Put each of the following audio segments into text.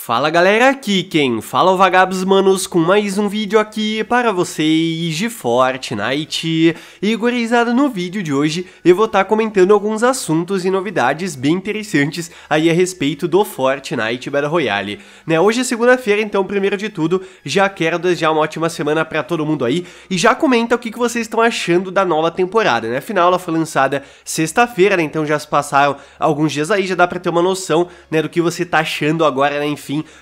Fala galera, aqui quem fala é o Vagabos Manos com mais um vídeo aqui para vocês de Fortnite. E gurizada, no vídeo de hoje eu vou estar tá comentando alguns assuntos e novidades bem interessantes aí a respeito do Fortnite Battle Royale. Né, hoje é segunda-feira, então primeiro de tudo, já quero desejar uma ótima semana para todo mundo aí e já comenta o que, que vocês estão achando da nova temporada, né? Afinal, ela foi lançada sexta-feira, né? Então já se passaram alguns dias aí, já dá para ter uma noção, né, do que você está achando agora, né,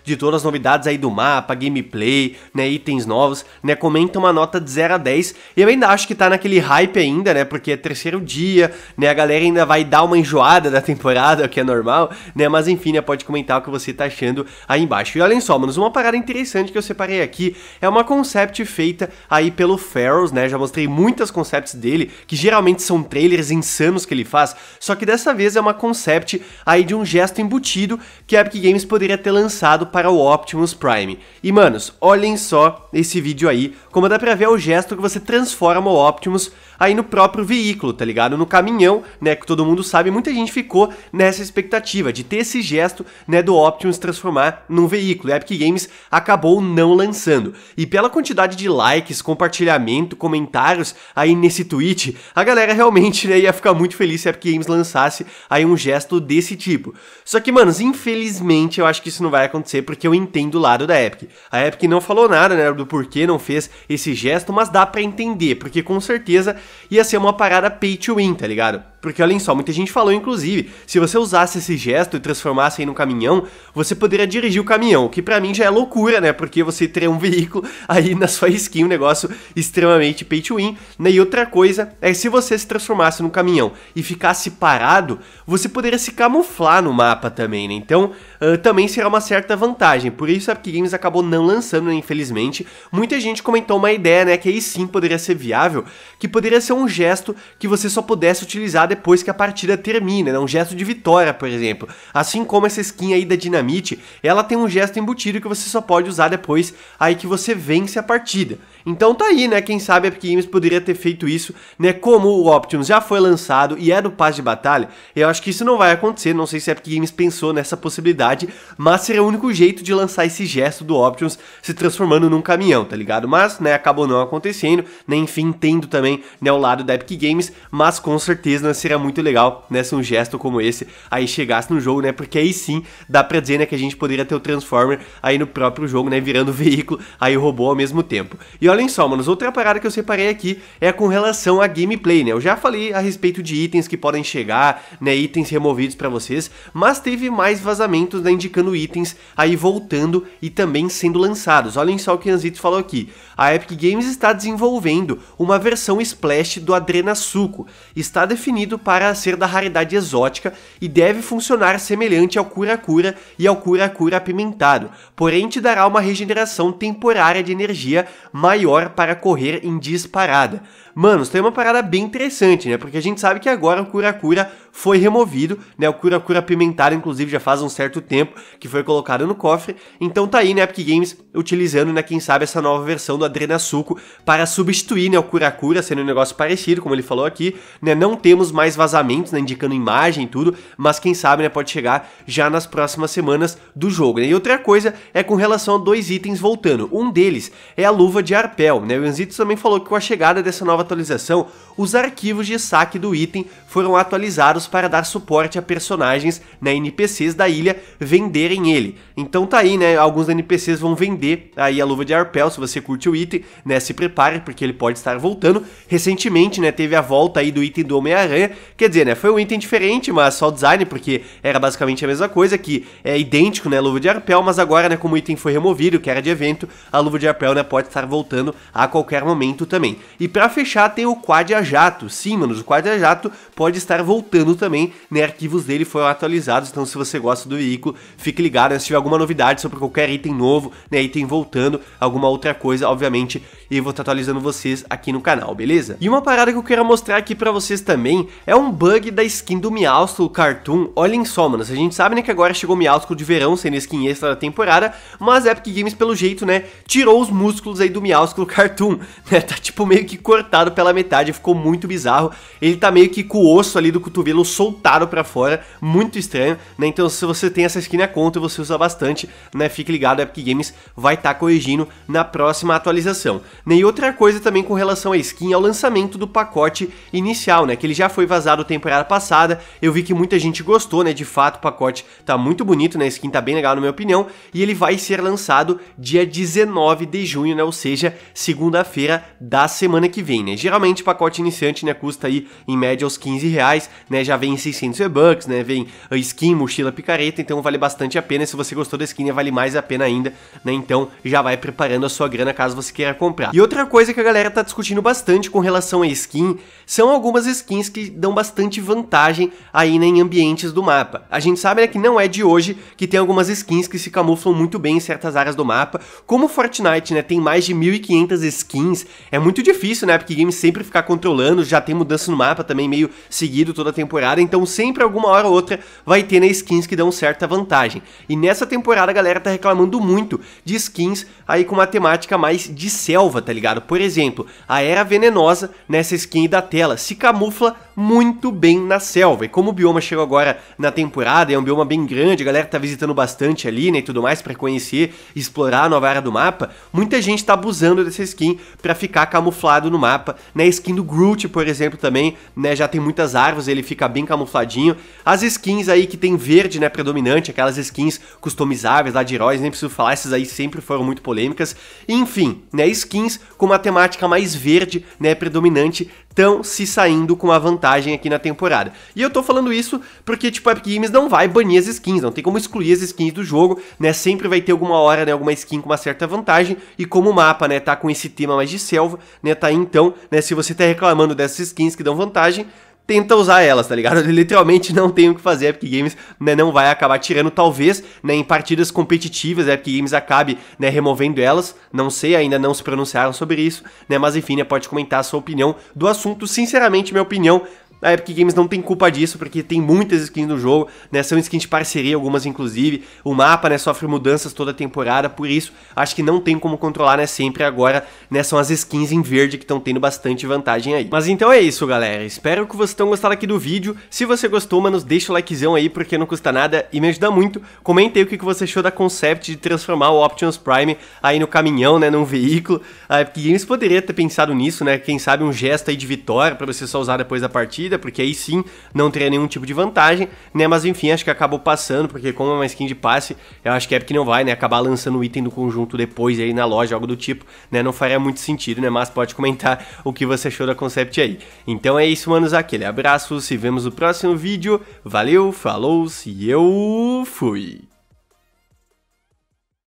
de todas as novidades aí do mapa, gameplay, né, itens novos, né, comenta uma nota de 0 a 10. E eu ainda acho que tá naquele hype ainda, né, porque é terceiro dia, né, a galera ainda vai dar uma enjoada da temporada, o que é normal, né, mas enfim, né, pode comentar o que você tá achando aí embaixo. E olhem só, manos, uma parada interessante que eu separei aqui é uma concept feita aí pelo Pharaohs, né, já mostrei muitas concepts dele, que geralmente são trailers insanos que ele faz, só que dessa vez é uma concept aí de um gesto embutido que a Epic Games poderia ter lançado lançado para o Optimus Prime. E manos, olhem só esse vídeo aí, como dá pra ver o gesto que você transforma o Optimus aí no próprio veículo, tá ligado? No caminhão, né, que todo mundo sabe, muita gente ficou nessa expectativa de ter esse gesto, né, do Optimus transformar num veículo. E a Epic Games acabou não lançando. E pela quantidade de likes, compartilhamento, comentários aí nesse tweet, a galera realmente, né, ia ficar muito feliz se a Epic Games lançasse aí um gesto desse tipo. Só que, manos, infelizmente eu acho que isso não vai acontecer porque eu entendo o lado da Epic. A Epic não falou nada, né, do porquê não fez esse gesto, mas dá para entender, porque com certeza ia ser uma parada pay to win, tá ligado? Porque olhem só, muita gente falou, inclusive, se você usasse esse gesto e transformasse em um caminhão, você poderia dirigir o caminhão, o que para mim já é loucura, né? Porque você teria um veículo aí na sua skin, um negócio extremamente pay to win. Né? E outra coisa é se você se transformasse num caminhão e ficasse parado, você poderia se camuflar no mapa também, né? Então, uh, também será uma certa vantagem. Por isso a Epic Games acabou não lançando, né? infelizmente. Muita gente comentou uma ideia, né? Que aí sim poderia ser viável, que poderia ser um gesto que você só pudesse utilizar depois que a partida termina, né? um gesto de vitória, por exemplo. Assim como essa skin aí da Dinamite, ela tem um gesto embutido que você só pode usar depois aí que você vence a partida. Então tá aí, né? Quem sabe a Epic Games poderia ter feito isso, né? Como o Optimus já foi lançado e é do Paz de Batalha, eu acho que isso não vai acontecer. Não sei se a Epic Games pensou nessa possibilidade, mas seria o único jeito de lançar esse gesto do Optimus se transformando num caminhão, tá ligado? Mas, né, acabou não acontecendo, né? Enfim, entendo também, né, o lado da Epic Games, mas com certeza, né, seria muito legal, né, se um gesto como esse aí chegasse no jogo, né? Porque aí sim dá pra dizer, né, que a gente poderia ter o Transformer aí no próprio jogo, né, virando veículo aí o robô ao mesmo tempo. E olhem só, manos, outra parada que eu separei aqui é com relação à gameplay, né? Eu já falei a respeito de itens que podem chegar, né, itens removidos para vocês, mas teve mais vazamentos, né, indicando itens aí voltando e também sendo lançados. Olhem só o que Anzito falou aqui. A Epic Games está desenvolvendo uma versão Splash do Adrenasuco. Está definido para ser da raridade exótica e deve funcionar semelhante ao cura-cura e ao cura-cura apimentado, porém te dará uma regeneração temporária de energia maior para correr em disparada. Manos, tem uma parada bem interessante, né? Porque a gente sabe que agora o Curacura foi removido, né? O Curacura pimentado, inclusive, já faz um certo tempo que foi colocado no cofre. Então tá aí, né, Epic Games utilizando, né, quem sabe, essa nova versão do Adrena Suco para substituir, né, o Curacura, sendo um negócio parecido, como ele falou aqui, né? Não temos mais vazamentos, né, indicando imagem e tudo, mas quem sabe, né, pode chegar já nas próximas semanas do jogo, né? E outra coisa é com relação a dois itens voltando. Um deles é a luva de arpel, né? O Yanzito também falou que com a chegada dessa nova atualização, os arquivos de saque do item foram atualizados para dar suporte a personagens né, NPCs da ilha venderem ele. Então tá aí, né? Alguns NPCs vão vender aí a luva de Arpel, se você curte o item, né? Se prepare, porque ele pode estar voltando. Recentemente, né, teve a volta aí do item do Homem-Aranha, quer dizer, né, foi um item diferente, mas só o design, porque era basicamente a mesma coisa, que é idêntico, né, luva de Arpel, mas agora, né, como o item foi removido, que era de evento, a luva de Arpel, né, pode estar voltando a qualquer momento também. E para fechar tem o Quad Jato. Sim, mano o Quad Jato pode estar voltando também, né? Arquivos dele foram atualizados, então se você gosta do veículo, fique ligado, né? Se tiver alguma novidade sobre qualquer item novo, né? Item voltando, alguma outra coisa, obviamente, eu vou estar atualizando vocês aqui no canal, beleza? E uma parada que eu quero mostrar aqui pra vocês também é um bug da skin do Miausto Cartoon. Olhem só, se a gente sabe, né, que agora chegou o Miausto de verão, sendo skin extra da temporada, mas a Epic Games, pelo jeito, né, tirou os músculos aí do Miausto Cartoon, né? Tá tipo meio que cortado cortado pela metade, ficou muito bizarro. Ele tá meio que com o osso ali do cotovelo soltado para fora, muito estranho, né? Então se você tem essa skin na é conta e você usa bastante, né? Fique ligado, a Epic Games vai estar tá corrigindo na próxima atualização. Né? E outra coisa também com relação à skin é o lançamento do pacote inicial, né? Que ele já foi vazado temporada passada, eu vi que muita gente gostou, né? De fato o pacote tá muito bonito, né? A skin tá bem legal na minha opinião, e ele vai ser lançado dia 19 de junho, né? Ou seja, segunda-feira da semana que vem né? geralmente o pacote iniciante, né, custa aí em média os 15 reais, né? Já vem 600 V-Bucks, né? Vem ah, skin, mochila, picareta, então vale bastante a pena. Se você gostou da skin, vale mais a pena ainda, né? Então já vai preparando a sua grana caso você queira comprar. E outra coisa que a galera tá discutindo bastante com relação a skin são algumas skins que dão bastante vantagem aí né, em ambientes do mapa. A gente sabe né, que não é de hoje que tem algumas skins que se camuflam muito bem em certas áreas do mapa. Como Fortnite né, tem mais de 1.500 skins, é muito difícil, né? Porque Game sempre ficar controlando, já tem mudança no mapa também meio seguido toda a temporada, então sempre alguma hora ou outra vai ter na skins que dão certa vantagem. E nessa temporada a galera tá reclamando muito de skins aí com uma temática mais de selva, tá ligado? Por exemplo, a Era Venenosa nessa skin da tela se camufla muito bem na selva. E como o bioma chegou agora na temporada, é um bioma bem grande, a galera tá visitando bastante ali, né, e tudo mais para conhecer, explorar a nova área do mapa, muita gente tá abusando dessa skin para ficar camuflado no mapa, né? A skin do Groot, por exemplo, também, né, já tem muitas árvores, ele fica bem camufladinho. As skins aí que tem verde, né, predominante, aquelas skins customizáveis lá de heróis, nem preciso falar, essas aí sempre foram muito polêmicas. Enfim, né, skins com uma temática mais verde, né, predominante, estão se saindo com a vantagem aqui na temporada. E eu tô falando isso porque, tipo, a Epic Games não vai banir as skins, não tem como excluir as skins do jogo, né? Sempre vai ter alguma hora, né, alguma skin com uma certa vantagem, e como o mapa, né, tá com esse tema mais de selva, né, tá aí então, né, se você tá reclamando dessas skins que dão vantagem, tenta usar elas, tá ligado? Literalmente não tem o que fazer, Epic Games né, não vai acabar tirando, talvez né, em partidas competitivas Epic Games acabe né, removendo elas, não sei, ainda não se pronunciaram sobre isso, né, mas enfim, né, pode comentar a sua opinião do assunto, sinceramente minha opinião a Epic Games não tem culpa disso, porque tem muitas skins no jogo, né? São skins de parceria, algumas inclusive. O mapa, né, sofre mudanças toda a temporada, por isso acho que não tem como controlar, né, sempre agora, né, são as skins em verde que estão tendo bastante vantagem aí. Mas então é isso, galera. Espero que vocês tenham gostado aqui do vídeo. Se você gostou, mano, deixa o likezão aí, porque não custa nada e me ajuda muito. Comente aí o que você achou da concept de transformar o Options Prime aí no caminhão, né, num veículo. A Epic Games poderia ter pensado nisso, né? Quem sabe um gesto aí de vitória para você só usar depois da partida porque aí sim não teria nenhum tipo de vantagem, né? Mas enfim, acho que acabou passando, porque como é uma skin de passe, eu acho que é porque não vai, né? Acabar lançando o item do conjunto depois aí na loja, algo do tipo, né? Não faria muito sentido, né? Mas pode comentar o que você achou da concept aí. Então é isso, manos. Aquele abraço, se vemos no próximo vídeo. Valeu, falou, se eu fui.